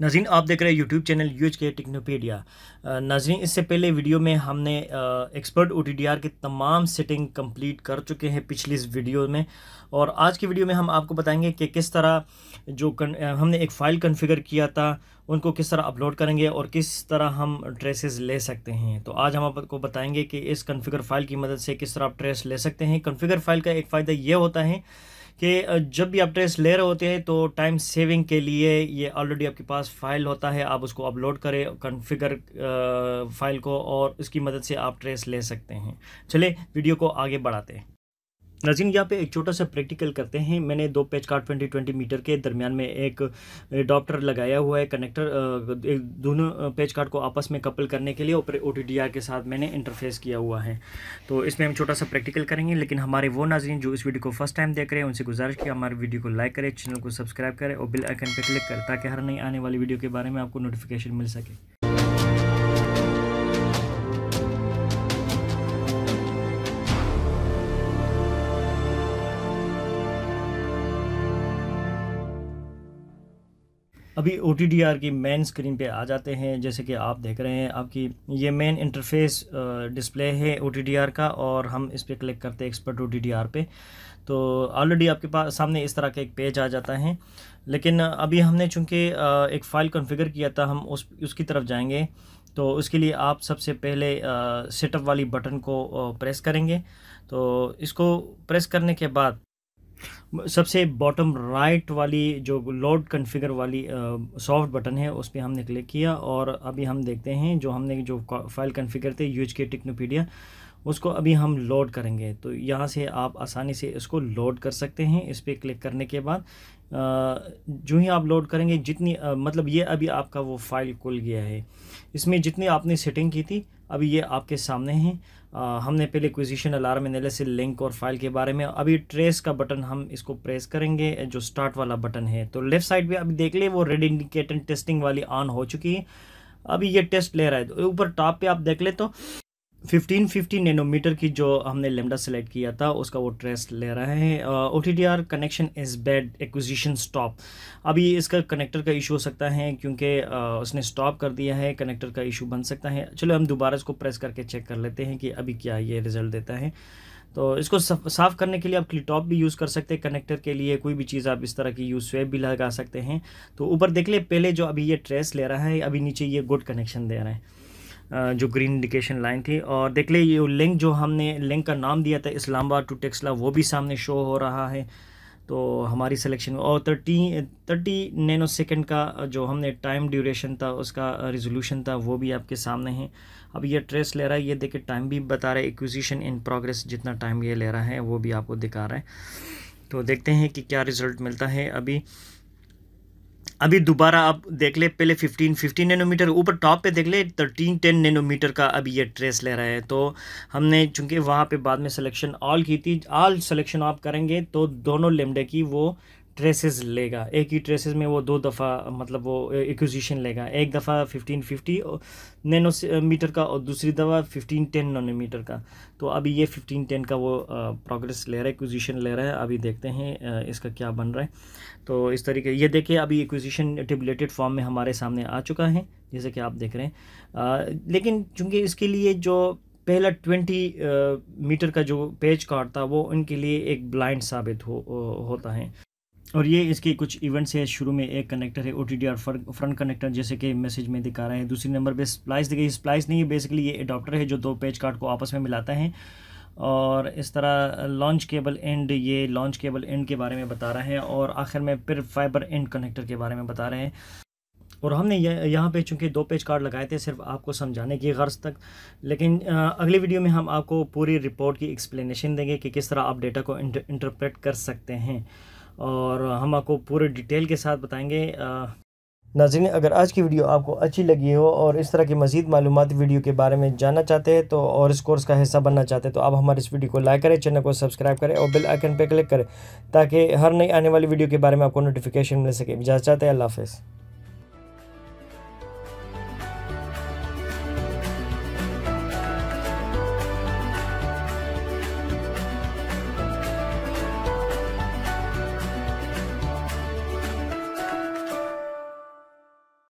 नाजीन आप देख रहे हैं यूट्यूब चैनल यू एच के टेक्नोपीडिया नाजीन इससे पहले वीडियो में हमने expert O T D R के तमाम सेटिंग कंप्लीट कर चुके हैं पिछली इस वीडियो में और आज की वीडियो में हम आपको बताएंगे कि किस तरह जो कन, हमने एक फ़ाइल कन्फिगर किया था उनको किस तरह अपलोड करेंगे और किस तरह हम ट्रेसेस ले सकते हैं तो आज हम आपको बताएंगे कि इस कन्फिगर फाइल की मदद से किस तरह आप ट्रेस ले सकते हैं कन्फिगर फाइल का एक फ़ायदा ये होता है कि जब भी आप ट्रेस ले रहे होते हैं तो टाइम सेविंग के लिए ये ऑलरेडी आपके पास फाइल होता है आप उसको अपलोड करें कॉन्फ़िगर फाइल को और उसकी मदद से आप ट्रेस ले सकते हैं चले वीडियो को आगे बढ़ाते हैं नजीन यहाँ पे एक छोटा सा प्रैक्टिकल करते हैं मैंने दो पेच कार्ड ट्वेंटी ट्वेंटी मीटर के दरमियान में एक डॉप्टर लगाया हुआ है कनेक्टर दोनों पेच कार्ड को आपस में कपल करने के लिए ऊपर ओ के साथ मैंने इंटरफेस किया हुआ है तो इसमें हम छोटा सा प्रैक्टिकल करेंगे लेकिन हमारे वो नाजीन जो इस वीडियो को फर्स्ट टाइम देख रहे हैं उनसे गुजारिश की हमारे वीडियो को लाइक करें चैनल को सब्सक्राइब करें और बिल आइकन पर क्लिक करें ताकि हर नई आने वाली वीडियो के बारे में आपको नोटिफिकेशन मिल सके अभी ओ टी डी आर की मेन स्क्रीन पे आ जाते हैं जैसे कि आप देख रहे हैं आपकी ये मेन इंटरफेस डिस्प्ले है ओ टी डी आर का और हम इस पर क्लिक करते हैं expert O T D R पे तो ऑलरेडी आपके पास सामने इस तरह का एक पेज आ जाता है लेकिन अभी हमने चूँकि एक फ़ाइल कॉन्फ़िगर किया था हम उस उसकी तरफ जाएंगे तो उसके लिए आप सबसे पहले सेटअप वाली बटन को प्रेस करेंगे तो इसको प्रेस करने के बाद सबसे बॉटम राइट वाली जो लोड कन्फिगर वाली सॉफ्ट बटन है उस पर हमने क्लिक किया और अभी हम देखते हैं जो हमने जो फाइल कन्फिगर थे यूज के टेक्नोपीडिया उसको अभी हम लोड करेंगे तो यहाँ से आप आसानी से इसको लोड कर सकते हैं इस पर क्लिक करने के बाद जो ही आप लोड करेंगे जितनी आ, मतलब ये अभी आपका वो फाइल खुल गया है इसमें जितनी आपने सेटिंग की थी अभी ये आपके सामने हैं आ, हमने पहले क्विजिशन अलार्म एनालिसिस लिंक और फाइल के बारे में अभी ट्रेस का बटन हम इसको प्रेस करेंगे जो स्टार्ट वाला बटन है तो लेफ्ट साइड पे अभी देख ले वो रेड इंडिकेटर टेस्टिंग वाली ऑन हो चुकी है अभी ये टेस्ट ले रहा है तो ऊपर टॉप पे आप देख ले तो 1550 नैनोमीटर की जो हमने लेमडा सेलेक्ट किया था उसका वो ट्रेस ले रहे हैं O T T R connection is bad acquisition stop अभी इसका कनेक्टर का इशू हो सकता है क्योंकि uh, उसने स्टॉप कर दिया है कनेक्टर का इशू बन सकता है चलो हम दोबारा इसको प्रेस करके चेक कर लेते हैं कि अभी क्या ये रिज़ल्ट देता है तो इसको साफ़ करने के लिए आप क्लिटॉप भी यूज़ कर सकते हैं कनेक्टर के लिए कोई भी चीज़ आप इस तरह की यूज स्वेप भी लगा सकते हैं तो ऊपर देख ले पहले जो अभी ये ट्रेस ले रहा है अभी नीचे ये गुड कनेक्शन दे रहे हैं जो ग्रीन इंडिकेशन लाइन थी और देख ले ये लिंक जो हमने लिंक का नाम दिया था इस्लामाबाद टू टेक्सला वो भी सामने शो हो रहा है तो हमारी सिलेक्शन और थर्टी थर्टी नैनो सेकेंड का जो हमने टाइम ड्यूरेशन था उसका रिजोल्यूशन था वो भी आपके सामने है अब ये ट्रेस ले रहा है ये देखिए टाइम भी बता रहा है एक्विजिशन इन प्रोग्रेस जितना टाइम ये ले रहा है वो भी आपको दिखा रहा है तो देखते हैं कि क्या रिज़ल्ट मिलता है अभी अभी दोबारा आप देख ले पहले 15 15 नैनोमीटर ऊपर टॉप पे देख ले 13 10 नैनोमीटर का अभी ये ट्रेस ले रहा है तो हमने चूंकि वहाँ पे बाद में सिलेक्शन ऑल की थी ऑल सिलेक्शन आप करेंगे तो दोनों लेमडे की वो ट्रेसेस लेगा एक ही ट्रेसेस में वो दो दफ़ा मतलब वो एक्विजिशन लेगा एक दफ़ा 1550 नैनो मीटर का और दूसरी दफ़ा 1510 नैनोमीटर का तो अभी ये 1510 का वो प्रोग्रेस ले रहा है एक्विजिशन ले रहा है अभी देखते हैं इसका क्या बन रहा है तो इस तरीके ये देखिए अभी एक्विजिशन टेबलेटेड फॉर्म में हमारे सामने आ चुका है जैसे कि आप देख रहे हैं आ, लेकिन चूँकि इसके लिए जो पहला ट्वेंटी मीटर का जो पेज कार्ड था वो उनके लिए एक ब्लाइंड साबित हो, होता है और ये इसके कुछ इवेंट्स है शुरू में एक कनेक्टर है O T D front connector जैसे कि मैसेज में दिखा रहे हैं दूसरी नंबर पे स्प्लाइस दिखाई गई स्प्लाइस नहीं है बेसिकली ये एडाप्टर है जो दो पेज कार्ड को आपस में मिलाता है और इस तरह लॉन्च केबल एंड ये लॉन्च केबल एंड के बारे में बता रहे हैं और आखिर में फिर फाइबर एंड कनेक्टर के बारे में बता रहे हैं और हमने यहाँ पे चूँकि दो पेज कार्ड लगाए थे सिर्फ आपको समझाने की गर्ज तक लेकिन अगली वीडियो में हम आपको पूरी रिपोर्ट की एक्सप्लेनेशन देंगे कि किस तरह आप डेटा को इंटरप्रेट कर सकते हैं और हम आपको पूरे डिटेल के साथ बताएंगे नाजिन अगर आज की वीडियो आपको अच्छी लगी हो और इस तरह की मजीद मालूम वीडियो के बारे में जानना चाहते हैं तो और इस कोर्स का हिस्सा बनना चाहते हैं तो आप हमारे इस वीडियो को लाइक करें चैनल को सब्सक्राइब करें और बेल आइकन पर क्लिक करें ताकि हर नई आने वाली वीडियो के बारे में आपको नोटिफिकेशन मिल सके इजाज़त हैं अल्लाह हाफ़